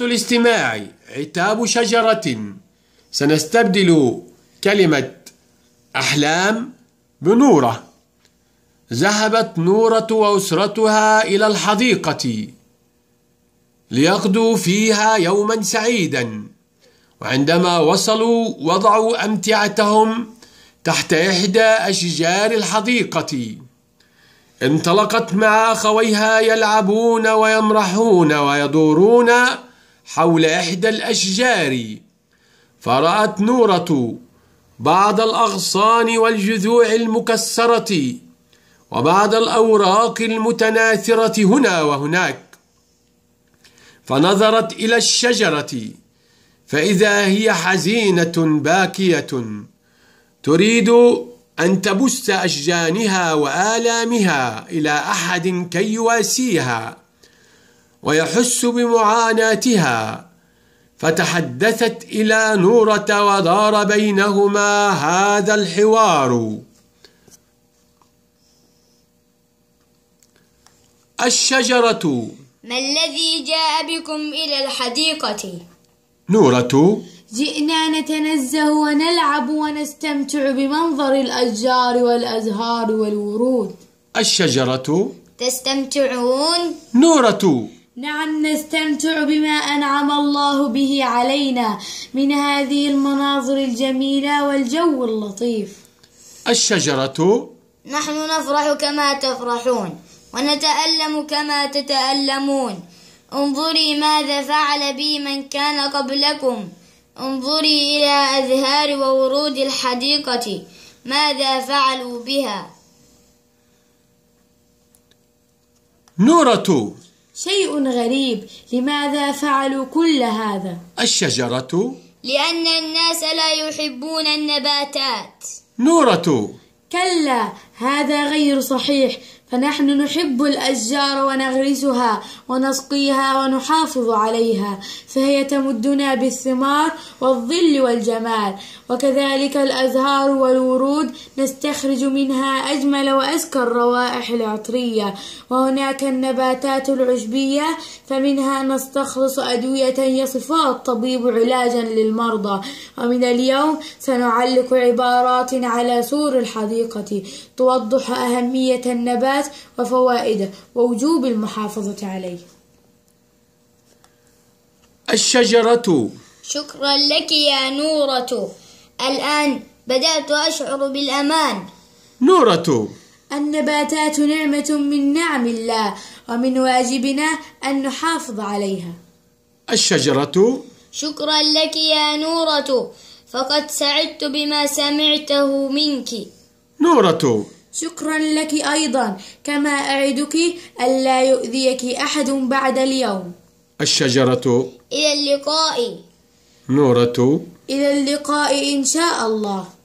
التواصل الاستماعي عتاب شجرة سنستبدل كلمة أحلام بنورة ذهبت نورة وأسرتها إلى الحديقة ليقضوا فيها يوما سعيدا وعندما وصلوا وضعوا أمتعتهم تحت إحدى أشجار الحديقة انطلقت مع أخويها يلعبون ويمرحون ويدورون حول إحدى الأشجار فرأت نورة بعض الأغصان والجذوع المكسرة وبعض الأوراق المتناثرة هنا وهناك فنظرت إلى الشجرة فإذا هي حزينة باكية تريد أن تبث أشجانها وآلامها إلى أحد كي يواسيها ويحس بمعاناتها فتحدثت إلى نورة ودار بينهما هذا الحوار الشجرة ما الذي جاء بكم إلى الحديقة؟ نورة جئنا نتنزه ونلعب ونستمتع بمنظر الأشجار والأزهار والورود الشجرة تستمتعون نورة نعم نستمتع بما أنعم الله به علينا من هذه المناظر الجميلة والجو اللطيف الشجرة نحن نفرح كما تفرحون ونتألم كما تتألمون انظري ماذا فعل بي من كان قبلكم انظري إلى أزهار وورود الحديقة ماذا فعلوا بها نورة شيء غريب لماذا فعلوا كل هذا الشجرة لأن الناس لا يحبون النباتات نورة كلا هذا غير صحيح فنحن نحب الأشجار ونغرسها ونسقيها ونحافظ عليها فهي تمدنا بالثمار والظل والجمال وكذلك الأزهار والورود نستخرج منها أجمل وأزكى الروائح العطرية وهناك النباتات العشبية فمنها نستخلص أدوية يصفها الطبيب علاجا للمرضى ومن اليوم سنعلق عبارات على سور الحديقة توضح أهمية النبات الصفات وفوائده ووجوب المحافظة عليه الشجرة شكرا لك يا نورة الآن بدأت أشعر بالأمان نورة النباتات نعمة من نعم الله ومن واجبنا أن نحافظ عليها الشجرة شكرا لك يا نورة فقد سعدت بما سمعته منك نورة شكرا لك أيضا كما أعدك ألا يؤذيك أحد بعد اليوم الشجرة إلى اللقاء نورة إلى اللقاء إن شاء الله